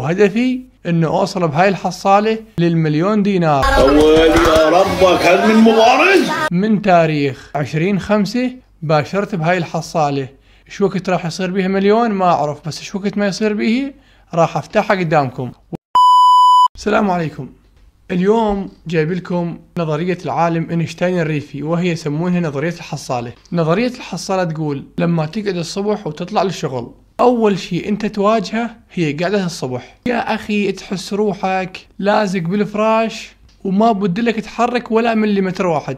وهدفي انه اوصل بهاي الحصاله للمليون دينار اول يا ربك هل من مبارز من تاريخ 20 5 باشرت بهاي الحصاله شو وقت راح يصير بيها مليون ما اعرف بس شو وقت ما يصير بيه راح افتحها قدامكم السلام عليكم اليوم جايب لكم نظرية العالم اينشتاين الريفي وهي يسمونها نظرية الحصالة نظرية الحصالة تقول لما تقعد الصبح وتطلع للشغل أول شيء أنت تواجهه هي قعدة الصبح يا أخي تحس روحك لازق بالفراش وما بدلك تحرك ولا مليمتر واحد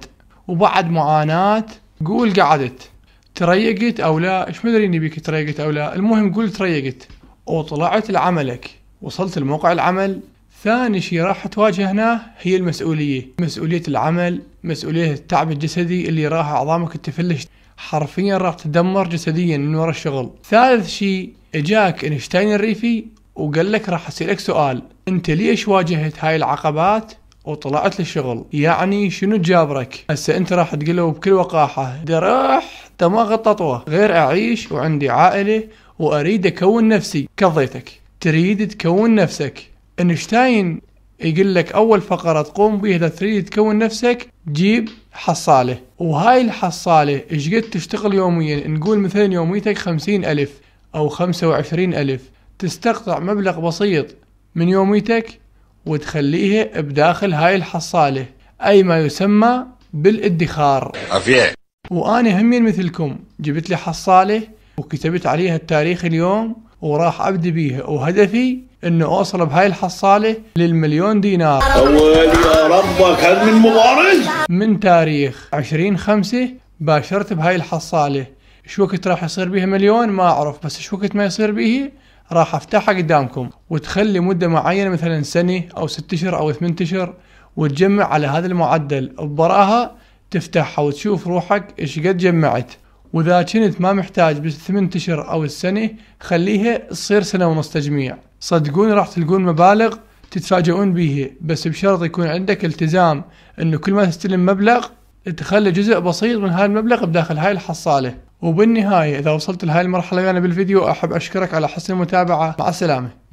وبعد معاناة قول قعدت تريقت أو لا إيش مدري إني بيك تريقت أو لا المهم قول تريقت وطلعت لعملك وصلت لموقع العمل ثاني شيء راح تواجه هنا هي المسؤولية مسؤولية العمل مسؤولية التعب الجسدي اللي راح عظامك تفلش حرفيا راح تدمر جسديا من ورا الشغل ثالث شيء اجاك انشتاين الريفي وقال لك راح اسالك سؤال انت ليش واجهت هاي العقبات وطلعت للشغل يعني شنو جابرك هسه انت راح تقله بكل وقاحة دراح دماغ التطوة غير اعيش وعندي عائلة واريد اكون نفسي كضيتك تريد تكون نفسك انشتاين يقول لك اول فقره تقوم بها اذا تريد تكون نفسك جيب حصاله وهاي الحصاله ايش قد تشتغل يوميا نقول مثلا يوميتك خمسين الف او خمسة وعشرين الف تستقطع مبلغ بسيط من يوميتك وتخليها بداخل هاي الحصاله اي ما يسمى بالادخار وانا همين مثلكم جبت لي حصاله وكتبت عليها التاريخ اليوم وراح ابدي بيها وهدفي انه اوصل بهاي الحصاله للمليون دينار اول يا ربك هل من مبارز من تاريخ 20 5 باشرت بهاي الحصاله شو وقت راح يصير بيها مليون ما اعرف بس شو وقت ما يصير به راح افتحها قدامكم وتخلي مده معينه مثلا سنه او ست اشهر او ثمان اشهر وتجمع على هذا المعدل وبراها تفتحها وتشوف روحك ايش قد جمعت واذا كنت ما محتاج بالثمان اشهر او السنه خليها تصير سنه ونص تجميع صدقوني راح تلقون مبالغ تتفاجئون بيها بس بشرط يكون عندك التزام انه كل ما تستلم مبلغ تخلي جزء بسيط من هاي المبلغ بداخل هاي الحصاله وبالنهايه اذا وصلت لهاي المرحله انا بالفيديو احب اشكرك على حسن المتابعه مع السلامه